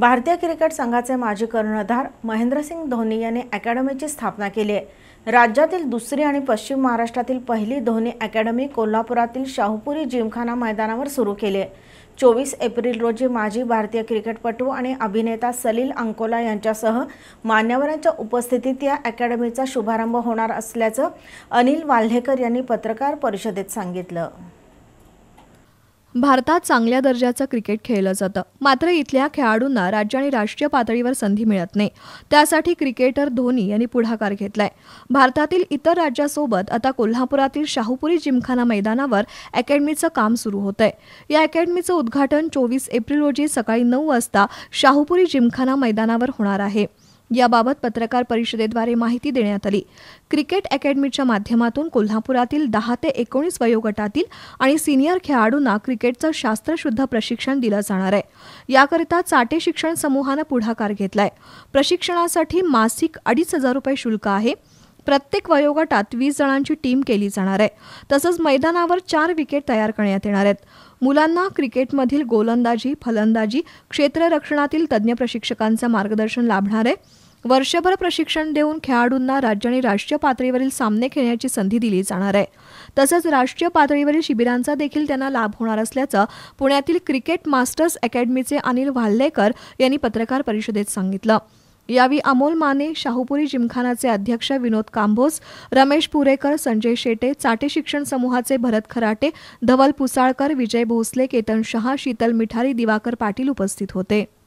भारतीय क्रिकेट संघाचे माजी कर्णधार महेंद्रसिंग धोनी यांनी अकॅडमीची स्थापना केली आहे राज्यातील दुसरी आणि पश्चिम महाराष्ट्रातील पहिली धोनी अकॅडमी कोल्हापुरातील शाहूपुरी जिमखाना मैदानावर सुरू केली आहे चोवीस एप्रिल रोजी माजी भारतीय क्रिकेटपटू आणि अभिनेता सलील अंकोला यांच्यासह मान्यवरांच्या उपस्थितीत या अकॅडमीचा शुभारंभ होणार असल्याचं अनिल वाल्हेकर यांनी पत्रकार परिषदेत सांगितलं भारतात चांगल्या दर्जाचं क्रिकेट खेळलं जातं मात्र इथल्या खेळाडूंना राज्य आणि राष्ट्रीय पातळीवर संधी मिळत नाही त्यासाठी क्रिकेटर धोनी यांनी पुढाकार घेतलाय भारतातील इतर राज्यासोबत आता कोल्हापुरातील शाहूपुरी जिमखाना मैदानावर अकॅडमीचं काम सुरू होत आहे या अकॅडमीचं उद्घाटन चोवीस एप्रिल रोजी सकाळी नऊ वाजता शाहूपुरी जिमखाना मैदानावर होणार आहे याबाबत पत्रकार परिषदेद्वारे माहिती देण्यात आली क्रिकेट अकॅडमीच्या माध्यमातून कोल्हापुरातील दहा ते एकोणीस वयोगटातील आणि सिनियर खेळाडूंना क्रिकेटचं शास्त्रशुद्ध प्रशिक्षण दिलं जाणार आहे याकरिता चाटे शिक्षण समूहानं पुढाकार घेतलाय प्रशिक्षणासाठी मासिक अडीच हजार रुपये शुल्क आहे प्रत्येक वयोगटात वीस जणांची टीम केली जाणार आहे तसंच मैदानावर चार विकेट तयार करण्यात येणार आहेत मुलांना क्रिकेटमधील गोलंदाजी फलंदाजी क्षेत्ररक्षणातील तज्ज्ञ प्रशिक्षकांचं मार्गदर्शन लाभणार आहे वर्षभर प्रशिक्षण देऊन खेळाडूंना राज्य आणि राष्ट्रीय पातळीवरील सामने खेळण्याची संधी दिली जाणार आहे तसंच राष्ट्रीय पातळीवरील शिबिरांचा देखील त्यांना लाभ होणार असल्याचं पुण्यातील क्रिकेट मास्टर्स अकॅडमीचे अनिल वाल्हेकर यांनी पत्रकार परिषदेत सांगितलं यावेळी अमोल माने शाहूपुरी जिमखानाचे अध्यक्ष विनोद कांबोस रमेश पुरेकर संजय शेटे चाटे शिक्षण समूहाचे भरत खराटे धवल पुसाळकर विजय भोसले केतन शहा शीतल मिठारी दिवाकर पाटील उपस्थित होते